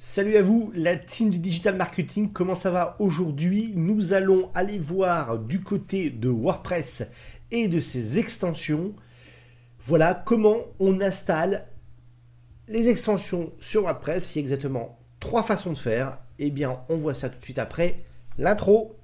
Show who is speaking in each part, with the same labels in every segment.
Speaker 1: Salut à vous, la team du digital marketing, comment ça va aujourd'hui Nous allons aller voir du côté de WordPress et de ses extensions, voilà comment on installe les extensions sur WordPress. Il y a exactement trois façons de faire. Eh bien, on voit ça tout de suite après l'intro.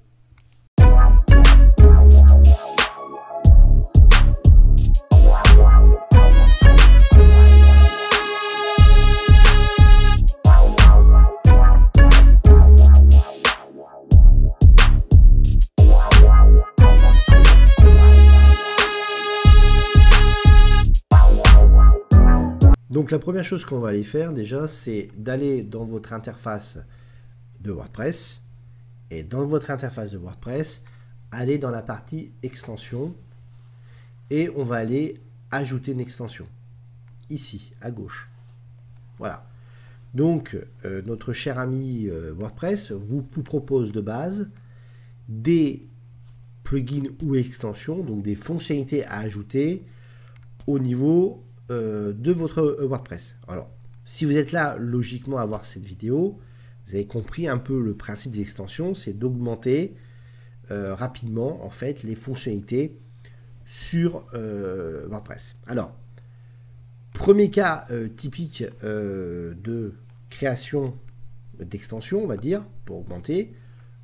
Speaker 1: Donc la première chose qu'on va aller faire déjà, c'est d'aller dans votre interface de WordPress. Et dans votre interface de WordPress, aller dans la partie extension. Et on va aller ajouter une extension. Ici, à gauche. Voilà. Donc, euh, notre cher ami euh, WordPress vous, propose de base des plugins ou extensions, donc des fonctionnalités à ajouter au niveau euh, de votre euh, WordPress. Alors, si vous êtes là logiquement à voir cette vidéo, vous avez compris un peu le principe des extensions, c'est d'augmenter euh, rapidement en fait les fonctionnalités sur WordPress. Alors, premier cas typique de création d'extension, on va dire, pour augmenter,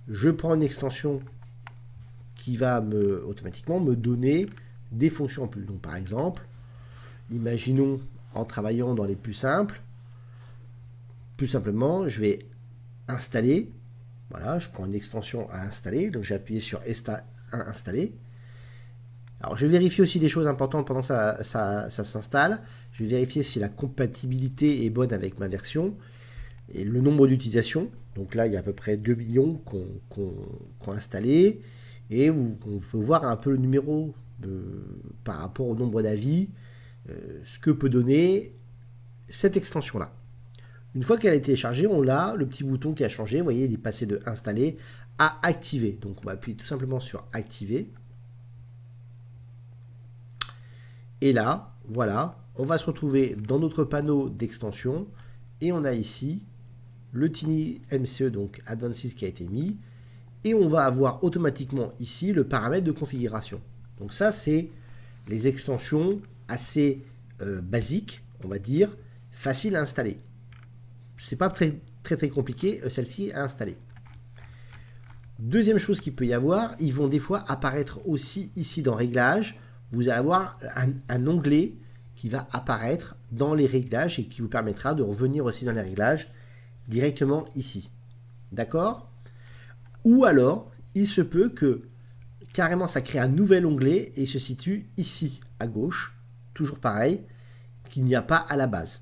Speaker 1: je prends une extension qui va me automatiquement me donner des fonctions en plus. Donc par exemple, Imaginons en travaillant dans les plus simples, plus simplement, je vais installer. Voilà, je prends une extension à installer, donc j'ai appuyé sur installer. Alors je vérifie aussi des choses importantes pendant ça, ça, s'installe. Je vais vérifier si la compatibilité est bonne avec ma version et le nombre d'utilisations. Donc là, il y a à peu près 2 millions qu'on installé. Et vous, on peut voir un peu le numéro par rapport au nombre d'avis, euh, ce que peut donner cette extension-là. Une fois qu'elle a été chargée, on l'a, le petit bouton qui a changé, vous voyez, il est passé de installer à activer. Donc on va appuyer tout simplement sur activer. Et là, voilà, on va se retrouver dans notre panneau d'extension et on a ici le Tiny MCE, donc Advanced qui a été mis. Et on va avoir automatiquement ici le paramètre de configuration. Donc ça, c'est les extensions assez euh, basique, on va dire, facile à installer. C'est pas très très très compliqué euh, celle-ci à installer. Deuxième chose qu'il peut y avoir, ils vont des fois apparaître aussi ici dans réglages. Vous allez avoir un, un onglet qui va apparaître dans les réglages et qui vous permettra de revenir aussi dans les réglages directement ici. D'accord Ou alors, il se peut que carrément ça crée un nouvel onglet et il se situe ici à gauche toujours pareil, qu'il n'y a pas à la base.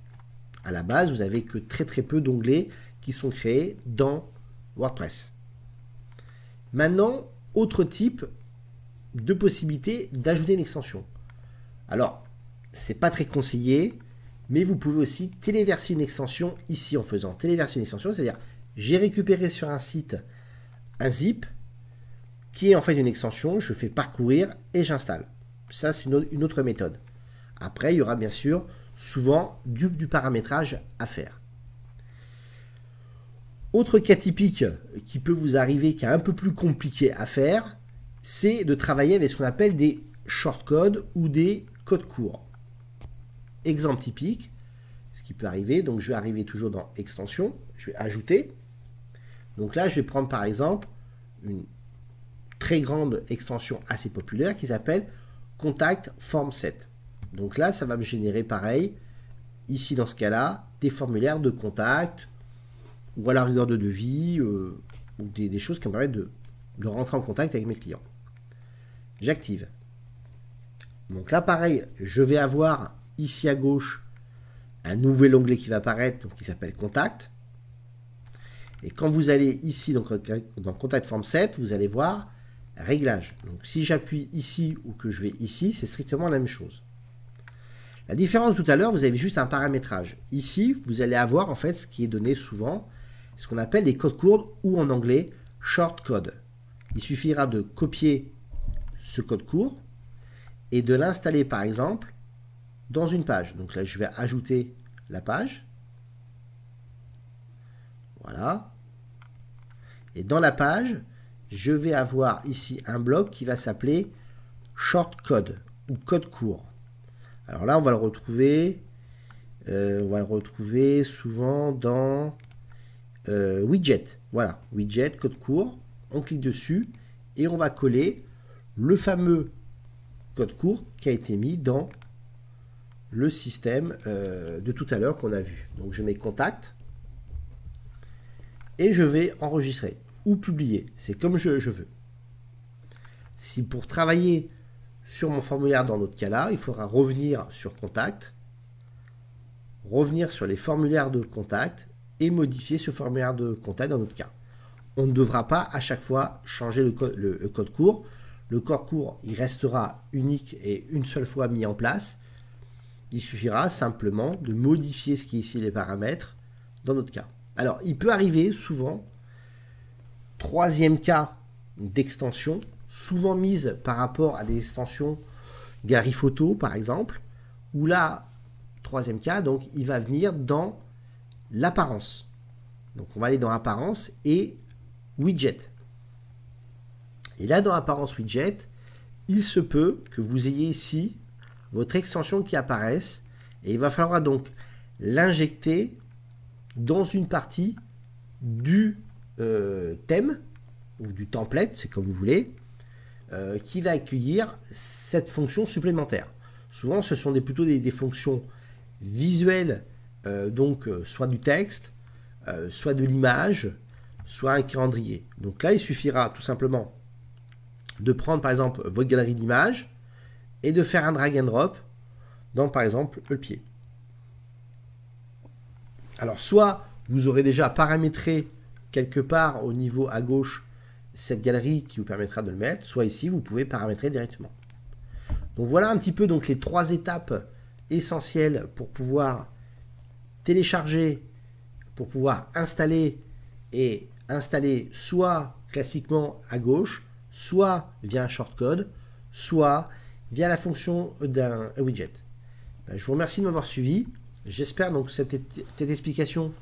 Speaker 1: À la base, vous avez que très très peu d'onglets qui sont créés dans WordPress. Maintenant, autre type de possibilité d'ajouter une extension. Alors, c'est pas très conseillé, mais vous pouvez aussi téléverser une extension ici en faisant téléverser une extension, c'est-à-dire j'ai récupéré sur un site un zip qui est en fait une extension, je fais parcourir et j'installe. Ça, c'est une autre méthode. Après, il y aura bien sûr souvent du, paramétrage à faire. Autre cas typique qui peut vous arriver, qui est un peu plus compliqué à faire, c'est de travailler avec ce qu'on appelle des shortcodes ou des codes courts. Exemple typique, ce qui peut arriver, donc je vais arriver toujours dans extension, je vais ajouter. Donc là, je vais prendre par exemple une très grande extension assez populaire qui s'appelle Contact Form 7. Donc là, ça va me générer pareil, ici dans ce cas-là, des formulaires de contact, ou à la rigueur de devis, euh, ou des, choses qui me permettent de, rentrer en contact avec mes clients. J'active. Donc là, pareil, je vais avoir ici à gauche un nouvel onglet qui va apparaître, qui s'appelle Contact. Et quand vous allez ici donc, dans Contact Form 7, vous allez voir réglage. Donc si j'appuie ici ou que je vais ici, c'est strictement la même chose. La différence tout à l'heure, vous avez juste un paramétrage. Ici, vous allez avoir en fait ce qui est donné souvent, ce qu'on appelle les codes courts ou en anglais short code. Il suffira de copier ce code court et de l'installer par exemple dans une page. Donc là, je vais ajouter la page. Voilà. Et dans la page, je vais avoir ici un bloc qui va s'appeler short code ou code court. Alors là, on va le retrouver, euh, on va le retrouver souvent dans euh, widget. Voilà, widget, code court. On clique dessus et on va coller le fameux code court qui a été mis dans le système euh, de tout à l'heure qu'on a vu. Donc je mets contact et je vais enregistrer ou publier. C'est comme je, veux. Si pour travailler sur mon formulaire dans notre cas-là, il faudra revenir sur Contact, revenir sur les formulaires de contact et modifier ce formulaire de contact dans notre cas. On ne devra pas à chaque fois changer le, code, court. Le code court, il restera unique et une seule fois mis en place. Il suffira simplement de modifier ce qui est ici les paramètres dans notre cas. Alors, il peut arriver souvent, troisième cas d'extension, souvent mise par rapport à des extensions Gary Photo, par exemple, ou là, troisième cas, donc il va venir dans l'apparence. Donc on va aller dans apparence et widget. Et là, dans apparence widget, il se peut que vous ayez ici votre extension qui apparaisse et il va falloir donc l'injecter dans une partie du euh, thème ou du template, c'est comme vous voulez, euh, qui va accueillir cette fonction supplémentaire. Souvent, ce sont des, plutôt des, fonctions visuelles, euh, donc euh, soit du texte, soit de l'image, soit un calendrier. Donc là, il suffira tout simplement de prendre par exemple votre galerie d'images et de faire un drag and drop dans par exemple le pied. Alors soit vous aurez déjà paramétré quelque part au niveau à gauche cette galerie qui vous permettra de le mettre, soit ici, vous pouvez paramétrer directement. Donc voilà un petit peu donc, les trois étapes essentielles pour pouvoir télécharger, pour pouvoir installer et installer soit classiquement à gauche, soit via un shortcode, soit via la fonction d'un widget. Ben, je vous remercie de m'avoir suivi. J'espère donc cette, cette explication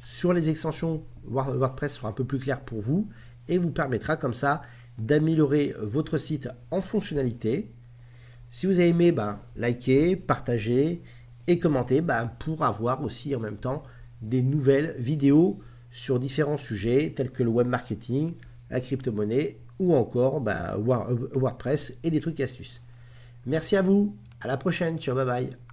Speaker 1: sur les extensions WordPress sera un peu plus claire pour vous et vous permettra comme ça d'améliorer votre site en fonctionnalité. Si vous avez aimé, ben, likez, partagez et commentez ben, pour avoir aussi en même temps des nouvelles vidéos sur différents sujets tels que le web marketing, la crypto-monnaie ou encore ben, WordPress et des trucs et astuces. Merci à vous, à la prochaine, ciao, bye bye.